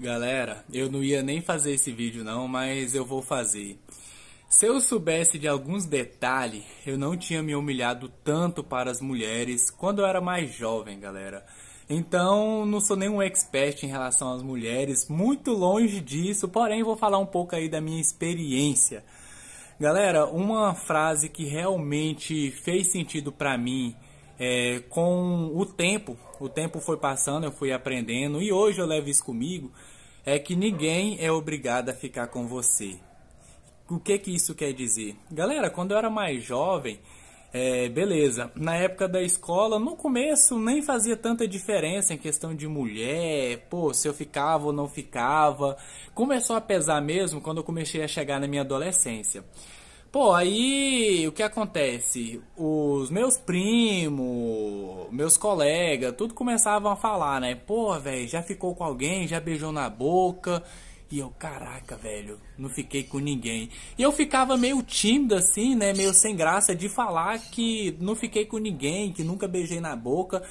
Galera, eu não ia nem fazer esse vídeo não, mas eu vou fazer. Se eu soubesse de alguns detalhes, eu não tinha me humilhado tanto para as mulheres quando eu era mais jovem, galera. Então, não sou nenhum expert em relação às mulheres, muito longe disso, porém vou falar um pouco aí da minha experiência. Galera, uma frase que realmente fez sentido para mim é, com o tempo, o tempo foi passando, eu fui aprendendo e hoje eu levo isso comigo, é que ninguém é obrigado a ficar com você. O que que isso quer dizer? Galera, quando eu era mais jovem, é, beleza, na época da escola, no começo nem fazia tanta diferença em questão de mulher, pô, se eu ficava ou não ficava. Começou a pesar mesmo quando eu comecei a chegar na minha adolescência. Pô, aí o que acontece? Os meus primos, meus colegas, tudo começavam a falar, né? Pô, velho, já ficou com alguém, já beijou na boca. E eu, caraca, velho, não fiquei com ninguém. E eu ficava meio tímido assim, né? Meio sem graça de falar que não fiquei com ninguém, que nunca beijei na boca.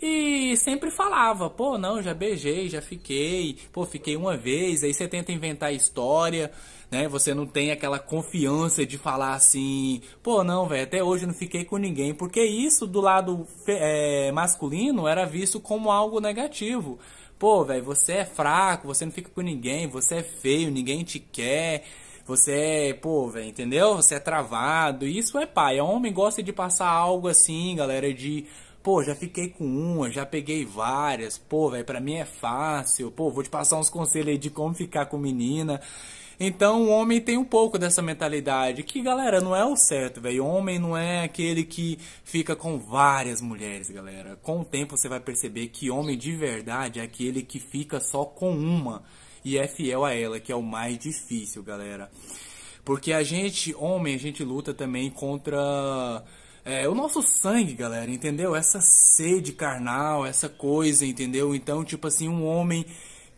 E sempre falava, pô, não, já beijei, já fiquei, pô, fiquei uma vez. Aí você tenta inventar a história né? Você não tem aquela confiança de falar assim, pô, não, velho, até hoje eu não fiquei com ninguém, porque isso do lado é, masculino era visto como algo negativo. Pô, velho, você é fraco, você não fica com ninguém, você é feio, ninguém te quer. Você é, pô, velho, entendeu? Você é travado. Isso é pai. O é homem gosta de passar algo assim, galera, de pô, já fiquei com uma, já peguei várias, pô, velho, pra mim é fácil, pô, vou te passar uns conselhos aí de como ficar com menina. Então o homem tem um pouco dessa mentalidade, que galera, não é o certo, velho. Homem não é aquele que fica com várias mulheres, galera. Com o tempo você vai perceber que homem de verdade é aquele que fica só com uma e é fiel a ela, que é o mais difícil, galera. Porque a gente, homem, a gente luta também contra é, o nosso sangue, galera, entendeu? Essa sede carnal, essa coisa, entendeu? Então, tipo assim, um homem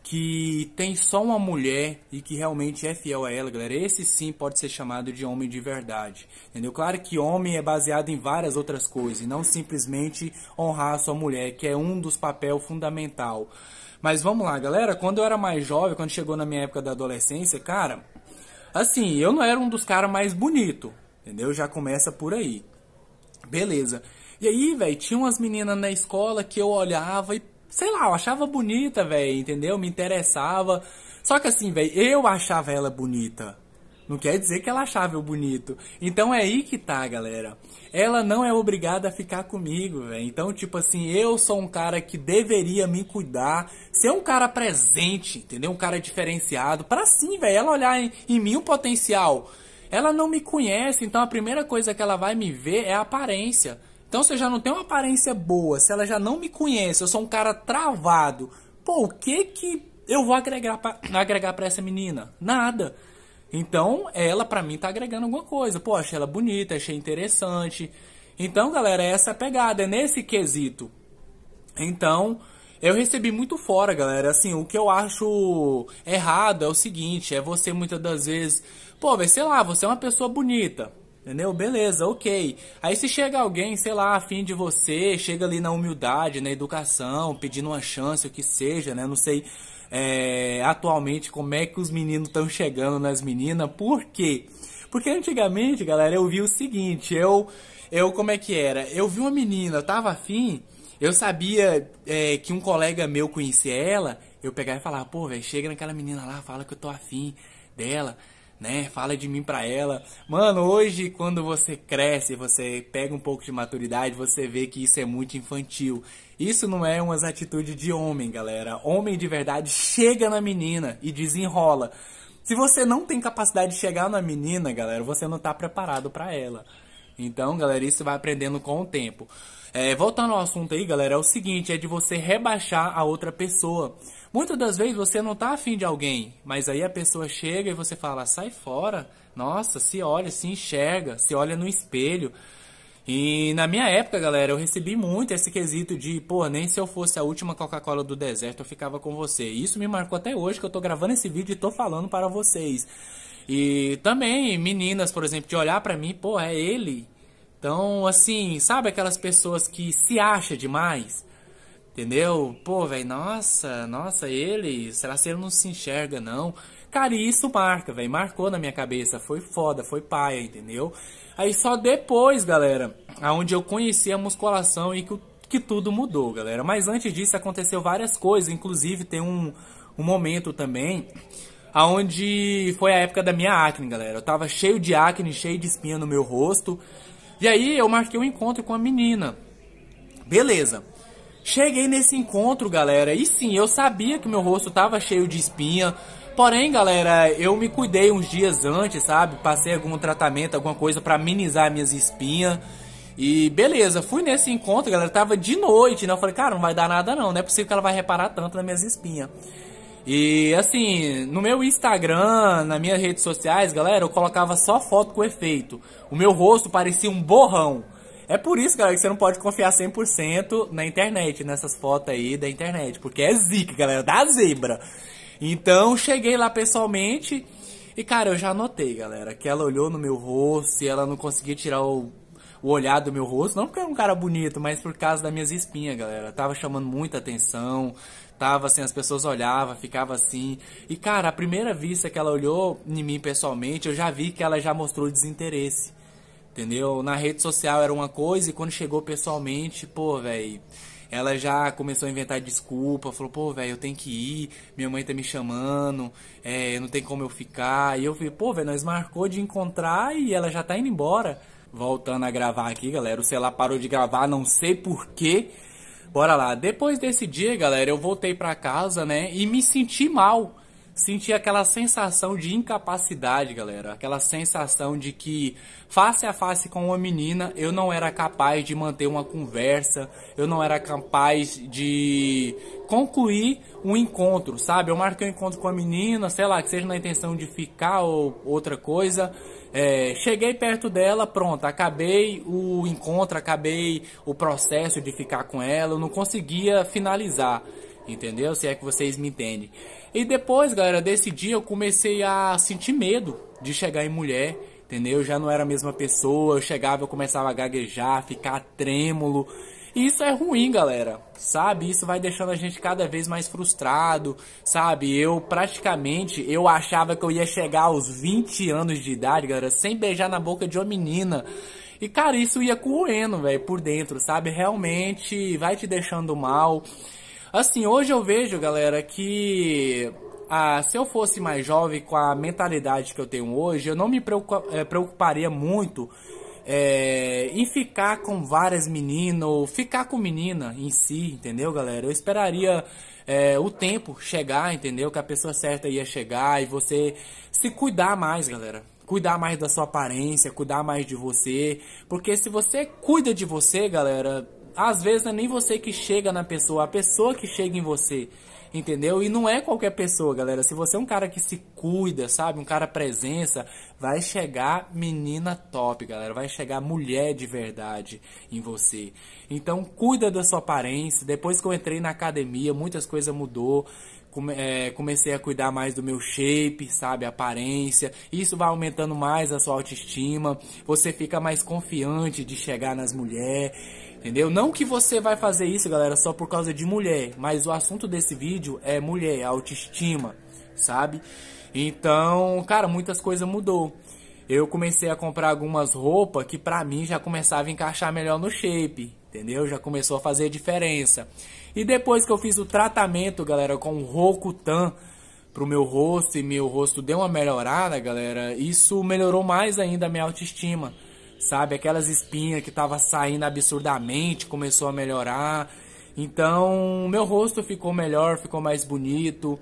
que tem só uma mulher e que realmente é fiel a ela, galera, esse sim pode ser chamado de homem de verdade, entendeu? Claro que homem é baseado em várias outras coisas, e não simplesmente honrar a sua mulher, que é um dos papéis fundamental. Mas vamos lá, galera, quando eu era mais jovem, quando chegou na minha época da adolescência, cara, assim, eu não era um dos caras mais bonito, entendeu? Já começa por aí. Beleza. E aí, velho, tinha umas meninas na escola que eu olhava e sei lá, eu achava bonita, velho, entendeu? Me interessava. Só que assim, velho, eu achava ela bonita. Não quer dizer que ela achava eu bonito. Então é aí que tá, galera. Ela não é obrigada a ficar comigo, velho. Então, tipo assim, eu sou um cara que deveria me cuidar, ser um cara presente, entendeu? Um cara diferenciado, para sim, velho, ela olhar em, em mim o potencial. Ela não me conhece, então a primeira coisa que ela vai me ver é a aparência. Então, se eu já não tenho uma aparência boa, se ela já não me conhece, eu sou um cara travado, pô, o que que eu vou agregar pra, agregar para essa menina? Nada. Então, ela pra mim tá agregando alguma coisa. Pô, achei ela bonita, achei interessante. Então, galera, é essa pegada, é nesse quesito. Então, eu recebi muito fora, galera. Assim, o que eu acho errado é o seguinte: é você muitas das vezes, pô, vai sei lá, você é uma pessoa bonita. Entendeu? Beleza, ok. Aí se chega alguém, sei lá, afim de você, chega ali na humildade, na educação, pedindo uma chance, o que seja, né? Não sei é, atualmente como é que os meninos estão chegando nas meninas. Por quê? Porque antigamente, galera, eu vi o seguinte, eu. Eu, como é que era? Eu vi uma menina, eu tava afim, eu sabia é, que um colega meu conhecia ela, eu pegava e falava, pô, velho, chega naquela menina lá, fala que eu tô afim dela né? Fala de mim pra ela. Mano, hoje quando você cresce, você pega um pouco de maturidade, você vê que isso é muito infantil. Isso não é umas atitudes de homem, galera. Homem de verdade chega na menina e desenrola. Se você não tem capacidade de chegar na menina, galera, você não tá preparado para ela. Então, galera, isso vai aprendendo com o tempo. É, voltando ao assunto aí, galera, é o seguinte: é de você rebaixar a outra pessoa. Muitas das vezes você não tá afim de alguém, mas aí a pessoa chega e você fala, sai fora. Nossa, se olha, se enxerga, se olha no espelho. E na minha época, galera, eu recebi muito esse quesito de, pô, nem se eu fosse a última Coca-Cola do deserto eu ficava com você. E isso me marcou até hoje que eu tô gravando esse vídeo e tô falando para vocês. E também meninas, por exemplo, de olhar para mim, pô, é ele. Então, assim, sabe aquelas pessoas que se acha demais? Entendeu? Pô, velho, nossa, nossa, ele, será que ele não se enxerga, não? Cara, e isso marca, velho, marcou na minha cabeça, foi foda, foi paia, entendeu? Aí só depois, galera, aonde eu conheci a musculação e que, que tudo mudou, galera. Mas antes disso aconteceu várias coisas, inclusive tem um, um momento também aonde foi a época da minha acne, galera. Eu tava cheio de acne, cheio de espinha no meu rosto. E aí eu marquei um encontro com a menina. Beleza. Cheguei nesse encontro, galera, e sim, eu sabia que meu rosto tava cheio de espinha. Porém, galera, eu me cuidei uns dias antes, sabe? Passei algum tratamento, alguma coisa para minimizar minhas espinhas. E beleza, fui nesse encontro, galera, tava de noite, né? Eu falei, cara, não vai dar nada não, não é possível que ela vai reparar tanto nas minhas espinhas. E assim, no meu Instagram, nas minhas redes sociais, galera, eu colocava só foto com efeito. O meu rosto parecia um borrão. É por isso, galera, que você não pode confiar 100% na internet, nessas fotos aí da internet. Porque é zica, galera, da zebra. Então, cheguei lá pessoalmente. E, cara, eu já notei, galera, que ela olhou no meu rosto e ela não conseguia tirar o, o olhar do meu rosto. Não porque eu era um cara bonito, mas por causa das minhas espinhas, galera. tava chamando muita atenção. Tava assim, as pessoas olhavam, ficava assim. E, cara, a primeira vista que ela olhou em mim pessoalmente, eu já vi que ela já mostrou desinteresse. Entendeu? Na rede social era uma coisa e quando chegou pessoalmente, pô, velho, ela já começou a inventar desculpa, falou, pô, velho, eu tenho que ir, minha mãe tá me chamando, é, não tem como eu ficar. E eu falei, pô, velho, nós marcou de encontrar e ela já tá indo embora. Voltando a gravar aqui, galera, o celular parou de gravar, não sei porquê. Bora lá. Depois desse dia, galera, eu voltei pra casa, né, e me senti mal sentir aquela sensação de incapacidade, galera. Aquela sensação de que, face a face com uma menina, eu não era capaz de manter uma conversa, eu não era capaz de concluir um encontro, sabe? Eu marquei um encontro com a menina, sei lá, que seja na intenção de ficar ou outra coisa. É, cheguei perto dela, pronto, acabei o encontro, acabei o processo de ficar com ela, eu não conseguia finalizar, entendeu? Se é que vocês me entendem. E depois, galera, desse dia eu comecei a sentir medo de chegar em mulher, entendeu? Eu já não era a mesma pessoa, eu chegava, eu começava a gaguejar, ficar trêmulo. E isso é ruim, galera, sabe? Isso vai deixando a gente cada vez mais frustrado, sabe? Eu praticamente, eu achava que eu ia chegar aos 20 anos de idade, galera, sem beijar na boca de uma menina. E, cara, isso ia correndo, velho, por dentro, sabe? Realmente vai te deixando mal. Assim, hoje eu vejo, galera, que ah, se eu fosse mais jovem com a mentalidade que eu tenho hoje, eu não me eh, preocuparia muito é, em ficar com várias meninas ou ficar com menina em si, entendeu, galera? Eu esperaria é, o tempo chegar, entendeu? Que a pessoa certa ia chegar e você se cuidar mais, galera. Cuidar mais da sua aparência, cuidar mais de você. Porque se você cuida de você, galera, às vezes não é nem você que chega na pessoa, a pessoa que chega em você, entendeu? E não é qualquer pessoa, galera. Se você é um cara que se cuida, sabe? Um cara presença, vai chegar menina top, galera. Vai chegar mulher de verdade em você. Então, cuida da sua aparência. Depois que eu entrei na academia, muitas coisas mudou. Come, é, comecei a cuidar mais do meu shape, sabe, aparência. Isso vai aumentando mais a sua autoestima. Você fica mais confiante de chegar nas mulheres. Entendeu? Não que você vai fazer isso, galera, só por causa de mulher, mas o assunto desse vídeo é mulher, autoestima, sabe? Então, cara, muitas coisas mudou. Eu comecei a comprar algumas roupas que pra mim já começava a encaixar melhor no shape, entendeu? Já começou a fazer diferença. E depois que eu fiz o tratamento, galera, com o Rokutan pro meu rosto e meu rosto deu uma melhorada, galera, isso melhorou mais ainda a minha autoestima sabe? Aquelas espinhas que tava saindo absurdamente começou a melhorar. Então, meu rosto ficou melhor, ficou mais bonito.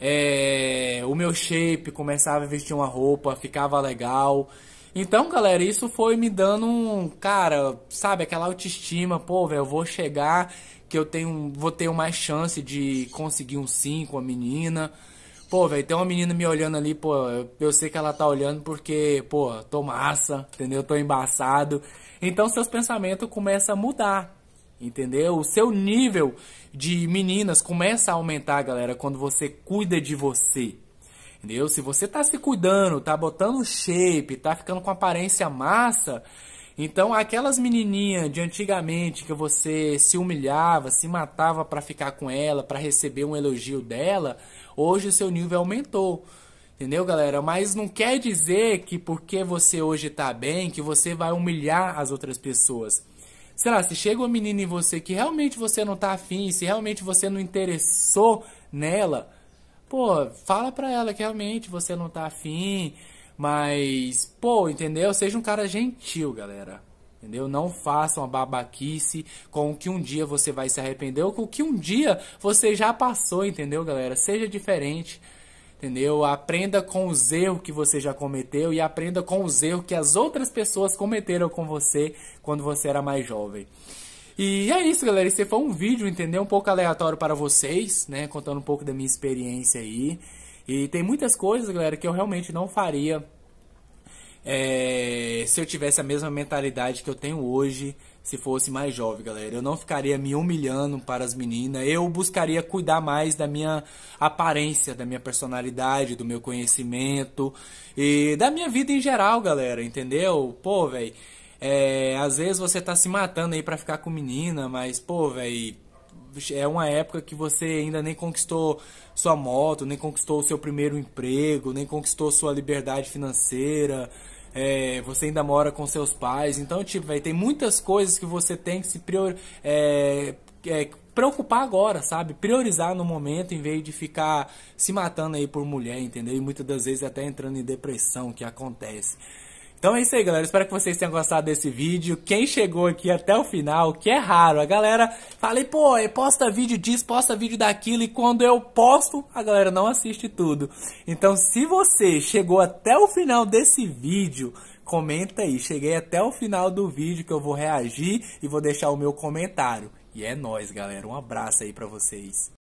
É, o meu shape começava a vestir uma roupa, ficava legal. Então, galera, isso foi me dando um, cara, sabe, aquela autoestima, pô, velho, eu vou chegar que eu tenho, vou ter mais chance de conseguir um sim com a menina Pô, velho, tem uma menina me olhando ali, pô, eu sei que ela tá olhando porque, pô, tô massa, entendeu? Tô embaçado. Então seus pensamentos começam a mudar, entendeu? O seu nível de meninas começa a aumentar, galera, quando você cuida de você. Entendeu? Se você tá se cuidando, tá botando shape, tá ficando com aparência massa, então aquelas menininhas de antigamente que você se humilhava, se matava para ficar com ela, para receber um elogio dela, Hoje o seu nível aumentou. Entendeu, galera? Mas não quer dizer que porque você hoje tá bem, que você vai humilhar as outras pessoas. Sei lá, se chega uma menina em você que realmente você não tá afim, se realmente você não interessou nela, pô, fala pra ela que realmente você não tá afim, mas, pô, entendeu? Seja um cara gentil, galera. Entendeu? Não façam a babaquice com o que um dia você vai se arrepender ou com o que um dia você já passou, entendeu, galera? Seja diferente, entendeu? Aprenda com os erros que você já cometeu e aprenda com os erros que as outras pessoas cometeram com você quando você era mais jovem. E é isso, galera. Esse foi um vídeo, entendeu? Um pouco aleatório para vocês, né? Contando um pouco da minha experiência aí. E tem muitas coisas, galera, que eu realmente não faria é, se eu tivesse a mesma mentalidade que eu tenho hoje, se fosse mais jovem, galera, eu não ficaria me humilhando para as meninas, eu buscaria cuidar mais da minha aparência, da minha personalidade, do meu conhecimento e da minha vida em geral, galera, entendeu? Pô, velho, é, às vezes você tá se matando aí pra ficar com menina, mas, pô, velho é uma época que você ainda nem conquistou sua moto, nem conquistou o seu primeiro emprego, nem conquistou sua liberdade financeira, é, você ainda mora com seus pais. Então, tipo, véio, tem muitas coisas que você tem que se prior, é, é, preocupar agora, sabe? Priorizar no momento em vez de ficar se matando aí por mulher, entendeu? E muitas das vezes até entrando em depressão, que acontece. Então é isso aí, galera. Espero que vocês tenham gostado desse vídeo. Quem chegou aqui até o final, que é raro, a galera falei, pô, é, posta vídeo disso, posta vídeo daquilo, e quando eu posto, a galera não assiste tudo. Então, se você chegou até o final desse vídeo, comenta aí. Cheguei até o final do vídeo que eu vou reagir e vou deixar o meu comentário. E é nóis, galera. Um abraço aí pra vocês.